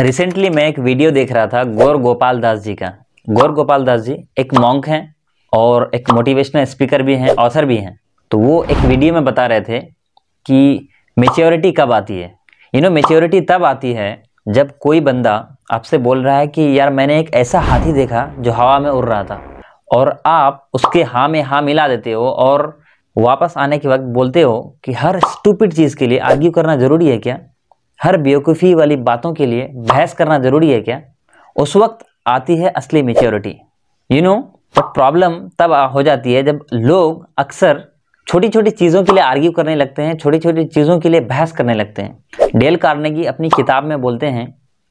recently मैं एक video देख रहा था गौर गोपाल दास जी का गौर गोपाल दास जी एक मॉन्क हैं और एक मोटिवेशनल स्पीकर भी हैं ऑथर भी हैं तो वो एक वीडियो में बता रहे थे कि मेच्योरिटी कब आती है यू नो मेच्योरिटी तब आती है जब कोई बंदा आपसे बोल रहा है कि यार मैंने एक ऐसा हाथी देखा जो हवा में उड़ रहा था और आप उसके हाँ में हाँ मिला देते हो और वापस आने के वक्त बोलते हो कि हर स्टूपिड चीज़ के लिए आर्ग्यू करना ज़रूरी है क्या हर बेवकूफ़ी वाली बातों के लिए बहस करना ज़रूरी है क्या उस वक्त आती है असली मेच्योरिटी यू नो प्रॉब्लम तब हो जाती है जब लोग अक्सर छोटी छोटी चीज़ों के लिए आर्ग्यू करने लगते हैं छोटी छोटी चीज़ों के लिए बहस करने लगते हैं डेल कार्नेगी अपनी किताब में बोलते हैं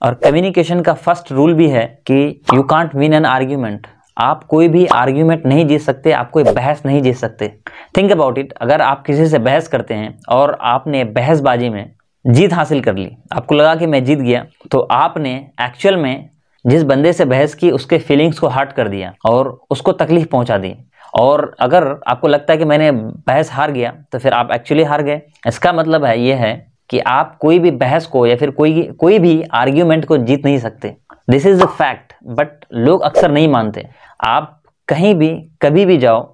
और कम्युनिकेशन का फर्स्ट रूल भी है कि you can't win an argument आप कोई भी आर्ग्यूमेंट नहीं जीत सकते आप कोई बहस नहीं जीत सकते थिंक अबाउट इट अगर आप किसी से बहस करते हैं और आपने बहसबाजी में जीत हासिल कर ली आपको लगा कि मैं जीत गया तो आपने एक्चुअल में जिस बंदे से बहस की उसके फीलिंग्स को हर्ट कर दिया और उसको तकलीफ पहुंचा दी और अगर आपको लगता है कि मैंने बहस हार गया तो फिर आप एक्चुअली हार गए इसका मतलब है ये है कि आप कोई भी बहस को या फिर कोई कोई भी आर्ग्यूमेंट को जीत नहीं सकते this is a fact but लोग अक्सर नहीं मानते आप कहीं भी कभी भी जाओ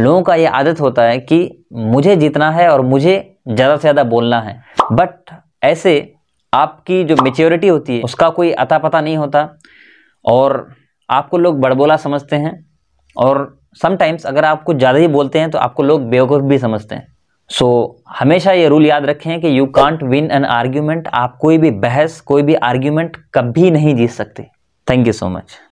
लोगों का ये आदत होता है कि मुझे जीतना है और मुझे ज़्यादा से ज़्यादा बोलना है बट ऐसे आपकी जो मेच्योरिटी होती है उसका कोई अता पता नहीं होता और आपको लोग बड़बोला समझते हैं और समटाइम्स अगर आप कुछ ज़्यादा ही बोलते हैं तो आपको लोग बेवकूफ़ भी समझते हैं सो so, हमेशा ये रूल याद रखें कि you can't win an argument आप कोई भी बहस कोई भी आर्ग्यूमेंट कभी नहीं जीत सकते थैंक यू सो मच